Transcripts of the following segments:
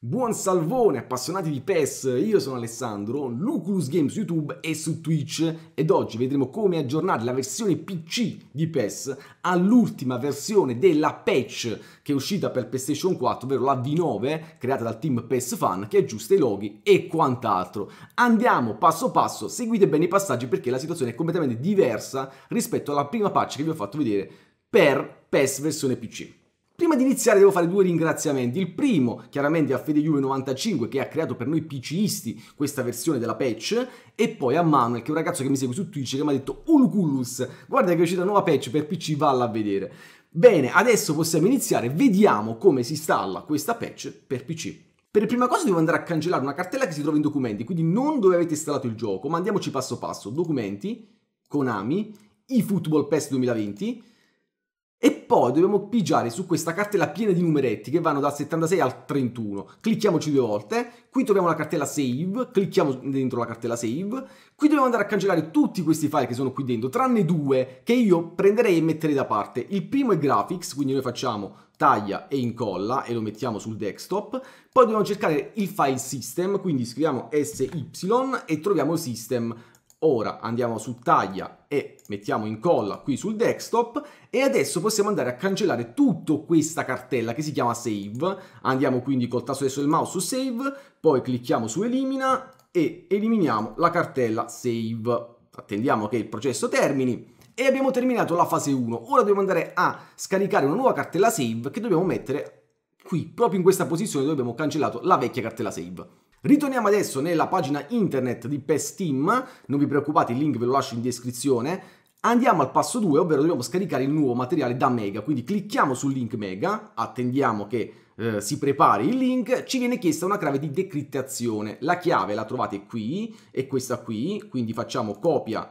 Buon salvone appassionati di PES, io sono Alessandro, Luculus Games YouTube e su Twitch ed oggi vedremo come aggiornare la versione PC di PES all'ultima versione della patch che è uscita per PlayStation 4, ovvero la V9 creata dal team PES Fan che aggiusta i loghi e quant'altro. Andiamo passo passo, seguite bene i passaggi perché la situazione è completamente diversa rispetto alla prima patch che vi ho fatto vedere per PES versione PC. Prima di iniziare devo fare due ringraziamenti. Il primo, chiaramente, a Fede 95 che ha creato per noi PCisti questa versione della patch e poi a Manuel, che è un ragazzo che mi segue su Twitch che mi ha detto Ulucullus, guarda che è uscita una nuova patch per PC, valla a vedere. Bene, adesso possiamo iniziare, vediamo come si installa questa patch per PC. Per prima cosa devo andare a cancellare una cartella che si trova in documenti, quindi non dove avete installato il gioco, ma andiamoci passo passo. Documenti, Konami, eFootball PES 2020, e poi dobbiamo pigiare su questa cartella piena di numeretti che vanno dal 76 al 31. Clicchiamoci due volte, qui troviamo la cartella save, clicchiamo dentro la cartella save, qui dobbiamo andare a cancellare tutti questi file che sono qui dentro, tranne due che io prenderei e metterei da parte. Il primo è graphics, quindi noi facciamo taglia e incolla e lo mettiamo sul desktop, poi dobbiamo cercare il file system, quindi scriviamo sy e troviamo system. Ora andiamo su taglia e mettiamo incolla qui sul desktop e adesso possiamo andare a cancellare tutta questa cartella che si chiama save. Andiamo quindi col tasto destro del mouse su save, poi clicchiamo su elimina e eliminiamo la cartella save. Attendiamo che il processo termini e abbiamo terminato la fase 1. Ora dobbiamo andare a scaricare una nuova cartella save che dobbiamo mettere qui, proprio in questa posizione dove abbiamo cancellato la vecchia cartella save. Ritorniamo adesso nella pagina internet di PES Team, non vi preoccupate il link ve lo lascio in descrizione, andiamo al passo 2, ovvero dobbiamo scaricare il nuovo materiale da Mega, quindi clicchiamo sul link Mega, attendiamo che eh, si prepari il link, ci viene chiesta una chiave di decrittazione, la chiave la trovate qui, è questa qui, quindi facciamo copia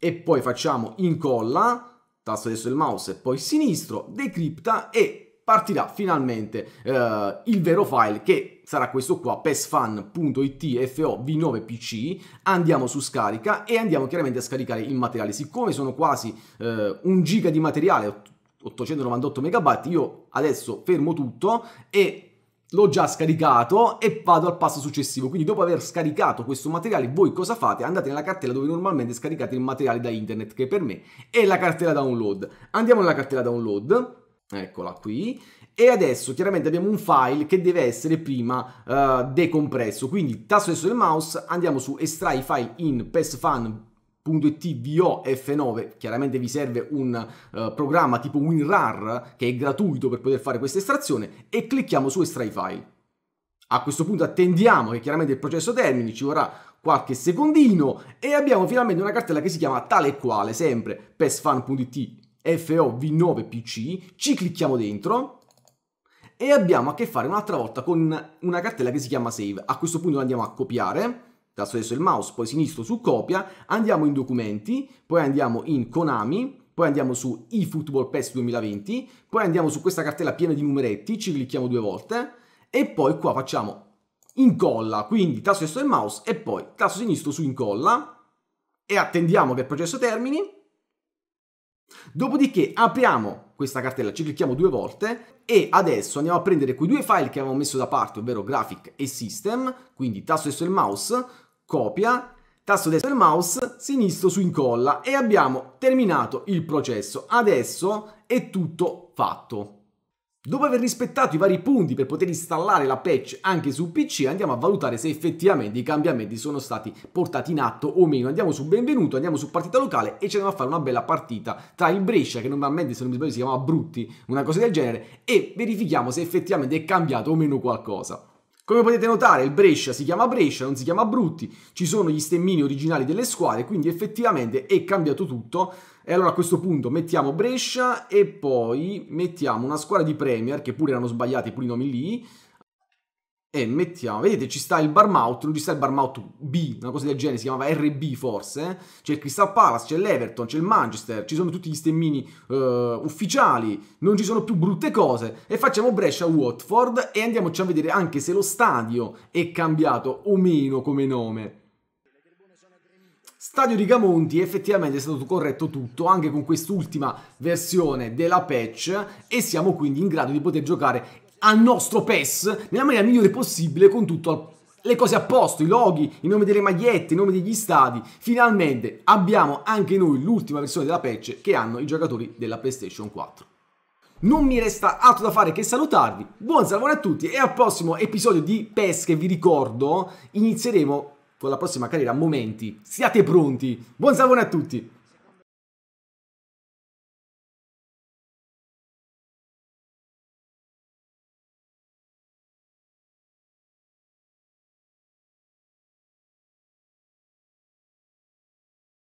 e poi facciamo incolla, tasto adesso il mouse e poi sinistro, decripta e partirà finalmente eh, il vero file che sarà questo qua, pesfan.it fo v9 pc, andiamo su scarica e andiamo chiaramente a scaricare il materiale, siccome sono quasi eh, un giga di materiale, 898 MB, io adesso fermo tutto e l'ho già scaricato e vado al passo successivo. Quindi dopo aver scaricato questo materiale, voi cosa fate? Andate nella cartella dove normalmente scaricate il materiale da internet, che per me è la cartella download. Andiamo nella cartella download Eccola qui. E adesso chiaramente abbiamo un file che deve essere prima uh, decompresso. Quindi tasto destro del mouse, andiamo su estrai file in pestfan.it f 9 Chiaramente vi serve un uh, programma tipo WinRAR che è gratuito per poter fare questa estrazione e clicchiamo su estrai file. A questo punto attendiamo che chiaramente il processo termini, ci vorrà qualche secondino e abbiamo finalmente una cartella che si chiama tale e quale, sempre pestfan.it fov 9 PC, ci clicchiamo dentro e abbiamo a che fare un'altra volta con una cartella che si chiama Save. A questo punto andiamo a copiare, tasto adesso il mouse, poi sinistro su copia, andiamo in documenti, poi andiamo in Konami, poi andiamo su eFootball PES 2020, poi andiamo su questa cartella piena di numeretti, ci clicchiamo due volte e poi qua facciamo incolla, quindi tasto destro del mouse e poi tasto sinistro su incolla e attendiamo che il processo termini Dopodiché apriamo questa cartella, ci clicchiamo due volte e adesso andiamo a prendere quei due file che avevamo messo da parte, ovvero graphic e system, quindi tasto destro del mouse, copia, tasto destro del mouse, sinistro su incolla e abbiamo terminato il processo. Adesso è tutto fatto. Dopo aver rispettato i vari punti per poter installare la patch anche su PC, andiamo a valutare se effettivamente i cambiamenti sono stati portati in atto o meno. Andiamo su Benvenuto, andiamo su Partita Locale e ci andiamo a fare una bella partita tra il Brescia, che normalmente se non mi sbaglio si chiama Brutti, una cosa del genere, e verifichiamo se effettivamente è cambiato o meno qualcosa. Come potete notare il Brescia si chiama Brescia, non si chiama Brutti, ci sono gli stemmini originali delle squadre, quindi effettivamente è cambiato tutto. E allora a questo punto mettiamo Brescia e poi mettiamo una squadra di Premier, che pure erano sbagliati pure i nomi lì, e mettiamo, vedete ci sta il Barmouth, non ci sta il Barmouth B, una cosa del genere, si chiamava RB forse, c'è il Crystal Palace, c'è l'Everton, c'è il Manchester, ci sono tutti gli stemmini uh, ufficiali, non ci sono più brutte cose e facciamo Brescia Watford e andiamoci a vedere anche se lo stadio è cambiato o meno come nome. Stadio di Gamonti effettivamente è stato corretto tutto anche con quest'ultima versione della patch e siamo quindi in grado di poter giocare al nostro PES nella maniera migliore possibile con tutto al le cose a posto, i loghi, i nomi delle magliette, i nomi degli stadi. Finalmente abbiamo anche noi l'ultima versione della patch che hanno i giocatori della PlayStation 4. Non mi resta altro da fare che salutarvi. Buon salvone a tutti e al prossimo episodio di PES che vi ricordo inizieremo con la prossima carriera momenti. Siate pronti. Buon salone a tutti.